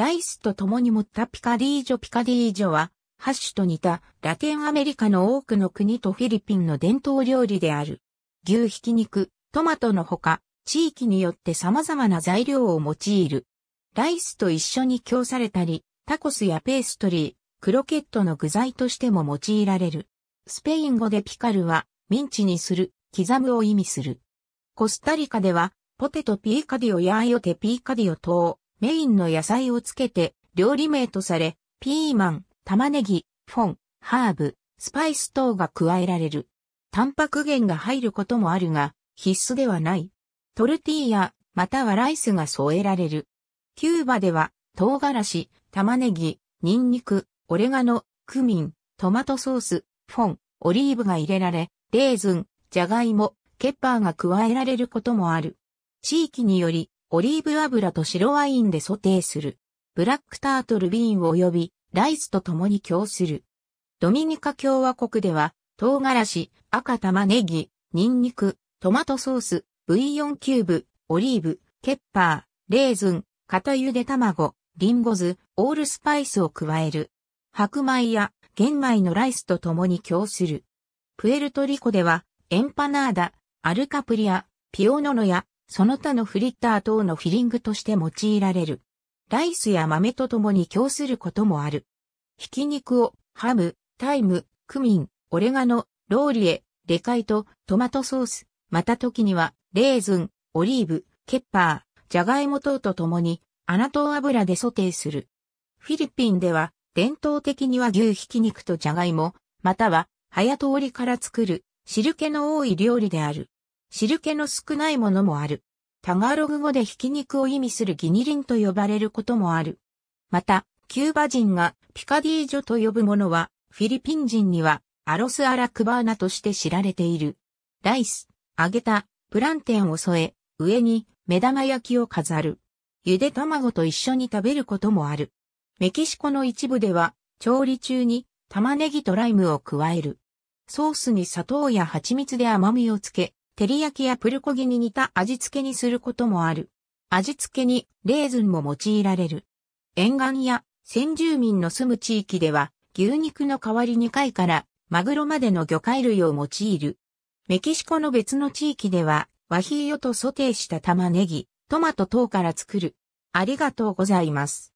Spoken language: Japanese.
ライスと共に持ったピカディージョピカディージョは、ハッシュと似たラテンアメリカの多くの国とフィリピンの伝統料理である。牛ひき肉、トマトのほか、地域によって様々な材料を用いる。ライスと一緒に供されたり、タコスやペーストリー、クロケットの具材としても用いられる。スペイン語でピカルは、ミンチにする、刻むを意味する。コスタリカでは、ポテトピーカディオやアヨテピーカディオ等、メインの野菜をつけて料理名とされ、ピーマン、玉ねぎ、フォン、ハーブ、スパイス等が加えられる。タンパク源が入ることもあるが、必須ではない。トルティーヤ、またはライスが添えられる。キューバでは、唐辛子、玉ねぎ、ニンニク、オレガノ、クミン、トマトソース、フォン、オリーブが入れられ、レーズン、ジャガイモ、ケッパーが加えられることもある。地域により、オリーブ油と白ワインでソテーする。ブラックタートルビーン及びライスと共に供する。ドミニカ共和国では、唐辛子、赤玉ねぎ、ニンニク、トマトソース、ブイヨンキューブ、オリーブ、ケッパー、レーズン、片茹で卵、リンゴ酢、オールスパイスを加える。白米や玄米のライスと共に供する。プエルトリコでは、エンパナーダ、アルカプリア、ピオノノやその他のフリッター等のフィリングとして用いられる。ライスや豆と共に供することもある。ひき肉をハム、タイム、クミン、オレガノ、ローリエ、レカイト、トマトソース、また時にはレーズン、オリーブ、ケッパー、ジャガイモ等と共にアナト油でソテーする。フィリピンでは伝統的には牛ひき肉とジャガイモ、または早通りから作る汁気の多い料理である。汁気の少ないものもある。タガログ語でひき肉を意味するギニリンと呼ばれることもある。また、キューバ人がピカディージョと呼ぶものは、フィリピン人にはアロス・アラクバーナとして知られている。ライス、揚げた、プランテンを添え、上に目玉焼きを飾る。ゆで卵と一緒に食べることもある。メキシコの一部では、調理中に玉ねぎとライムを加える。ソースに砂糖や蜂蜜で甘みをつけ、照り焼きやプルコギに似た味付けにすることもある。味付けにレーズンも用いられる。沿岸や先住民の住む地域では牛肉の代わりに貝からマグロまでの魚介類を用いる。メキシコの別の地域では和ヒーヨとソテーした玉ねぎ、トマト等から作る。ありがとうございます。